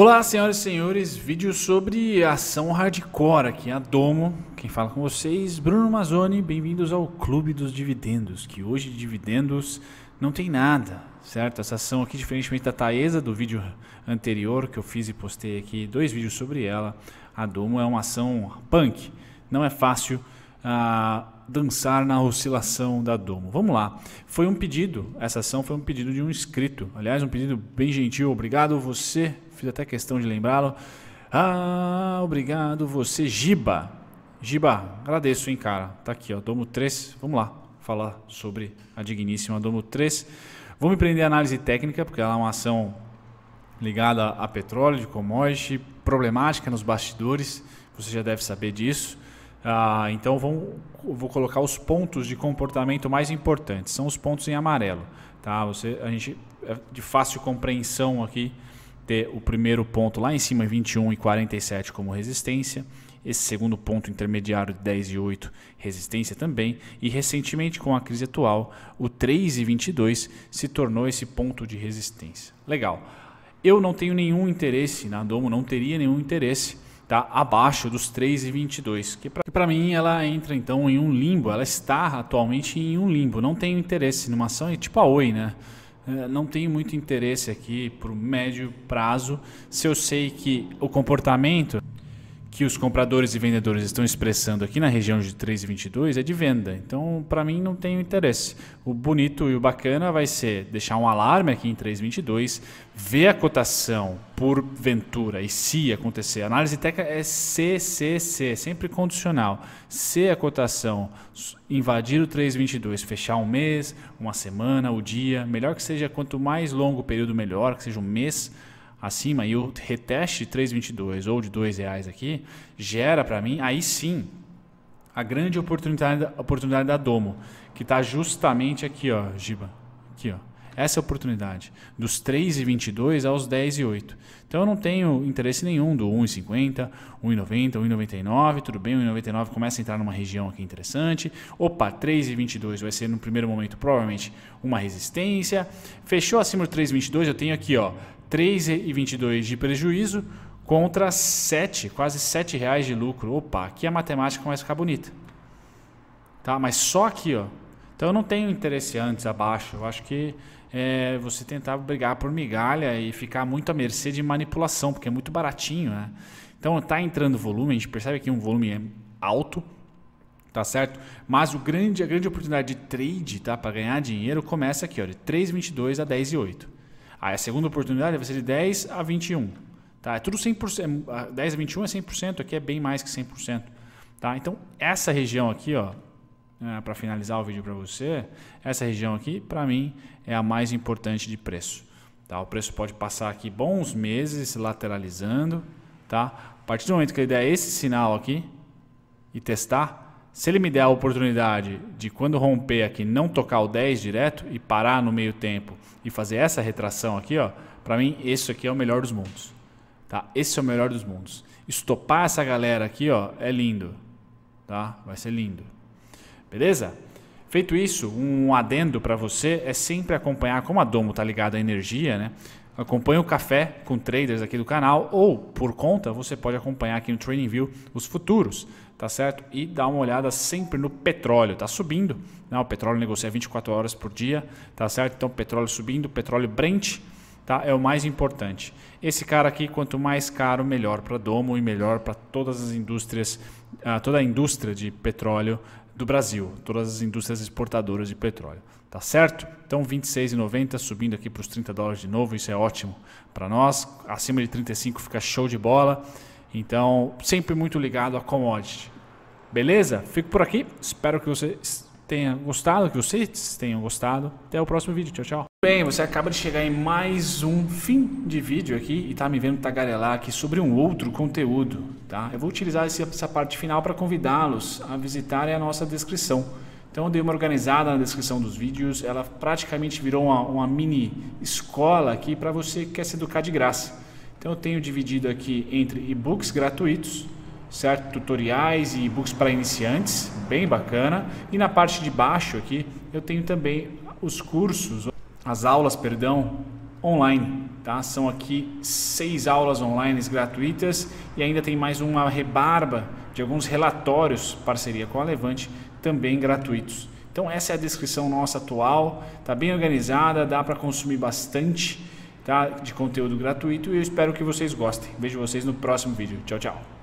Olá, senhoras e senhores, vídeo sobre ação hardcore aqui a Domo. Quem fala com vocês, Bruno Mazzoni, bem-vindos ao Clube dos Dividendos, que hoje dividendos não tem nada, certo? Essa ação aqui, diferentemente da Taesa, do vídeo anterior que eu fiz e postei aqui dois vídeos sobre ela, a Domo é uma ação punk, não é fácil ah, dançar na oscilação da Domo. Vamos lá. Foi um pedido, essa ação foi um pedido de um inscrito. Aliás, um pedido bem gentil. Obrigado você fiz até questão de lembrá-lo. Ah, obrigado você, Giba. Giba, agradeço, hein, cara. Tá aqui, ó, Domo 3. Vamos lá falar sobre a digníssima Domo 3. Vou me prender à análise técnica, porque ela é uma ação ligada a petróleo, de commodity, problemática nos bastidores, você já deve saber disso. Ah, então vou colocar os pontos de comportamento mais importantes, são os pontos em amarelo. Tá? Você, a gente é de fácil compreensão aqui ter o primeiro ponto lá em cima, 21 e 47 como resistência, esse segundo ponto intermediário de 10 e 8 resistência também, e recentemente com a crise atual, o 3 e 22 se tornou esse ponto de resistência. Legal. Eu não tenho nenhum interesse na Domo, não teria nenhum interesse tá abaixo dos 3 e 22 que para mim ela entra então em um limbo, ela está atualmente em um limbo, não tenho interesse numa ação, é tipo a Oi, né? É, não tenho muito interesse aqui para o médio prazo se eu sei que o comportamento que os compradores e vendedores estão expressando aqui na região de 3,22 é de venda. Então, para mim, não tem interesse. O bonito e o bacana vai ser deixar um alarme aqui em 3,22, ver a cotação por ventura e se acontecer. A análise técnica é c, c, c, sempre condicional. Se a cotação invadir o 3,22, fechar um mês, uma semana, o dia, melhor que seja, quanto mais longo o período, melhor que seja um mês acima e o reteste de 3,22 ou de R$ reais aqui gera para mim, aí sim, a grande oportunidade, oportunidade da Domo, que está justamente aqui, ó, Giba, aqui, ó. Essa é a oportunidade, dos 3,22 aos 10,8. Então eu não tenho interesse nenhum do 1,50, 1,90, 1,99, tudo bem, 1,99 começa a entrar numa região aqui interessante. Opa, 3,22 vai ser no primeiro momento provavelmente uma resistência. Fechou acima do 3,22, eu tenho aqui, ó, 3,22 de prejuízo contra 7, quase 7 reais de lucro. Opa, aqui a matemática começa a ficar bonita. Tá? Mas só aqui, ó. Então eu não tenho interesse antes, abaixo. Eu acho que é, você tentar brigar por migalha e ficar muito à mercê de manipulação, porque é muito baratinho, né? Então está entrando volume, a gente percebe que um volume é alto, tá certo? Mas o grande, a grande oportunidade de trade, tá, para ganhar dinheiro começa aqui, ó, de 3.22 a 10.8. Aí a segunda oportunidade vai ser de 10 a 21. Tá? É tudo 100%. 10 é, a 21 é 100%, aqui é bem mais que 100%. Tá? Então, essa região aqui, ó, é, né, para finalizar o vídeo para você, essa região aqui, para mim, é a mais importante de preço. Tá? O preço pode passar aqui bons meses lateralizando. Tá? A partir do momento que ele der é esse sinal aqui e testar, se ele me der a oportunidade de, quando romper aqui, não tocar o 10 direto e parar no meio tempo e fazer essa retração aqui, ó, para mim, esse aqui é o melhor dos mundos. Tá? Esse é o melhor dos mundos. Estopar essa galera aqui ó, é lindo. Tá? Vai ser lindo. Beleza? Feito isso, um adendo para você é sempre acompanhar, como a Domo tá ligada à energia, né? acompanha o café com traders aqui do canal ou por conta você pode acompanhar aqui no Trading View os futuros, tá certo? E dá uma olhada sempre no petróleo, tá subindo, né? O petróleo negocia 24 horas por dia, tá certo? Então petróleo subindo, petróleo Brent, tá? É o mais importante. Esse cara aqui, quanto mais caro, melhor para Domo e melhor para todas as indústrias, ah, toda a indústria de petróleo do Brasil, todas as indústrias exportadoras de petróleo. Tá certo? Então 26,90 subindo aqui para os 30 dólares de novo, isso é ótimo para nós. Acima de 35 fica show de bola. Então, sempre muito ligado a commodity. Beleza? Fico por aqui. Espero que você tenha gostado, que vocês tenham gostado. Até o próximo vídeo. Tchau, tchau. Bem, você acaba de chegar em mais um fim de vídeo aqui e tá me vendo tagarelar aqui sobre um outro conteúdo, tá? Eu vou utilizar essa parte final para convidá-los a visitarem a nossa descrição. Então eu dei uma organizada na descrição dos vídeos, ela praticamente virou uma, uma mini escola aqui para você que quer se educar de graça. Então eu tenho dividido aqui entre e-books gratuitos, certo? Tutoriais e e-books para iniciantes, bem bacana. E na parte de baixo aqui eu tenho também os cursos, as aulas, perdão, online. Tá? São aqui seis aulas online gratuitas e ainda tem mais uma rebarba de alguns relatórios, parceria com a Levante, também gratuitos. Então essa é a descrição nossa atual, tá bem organizada, dá para consumir bastante tá? de conteúdo gratuito e eu espero que vocês gostem. Vejo vocês no próximo vídeo. Tchau, tchau.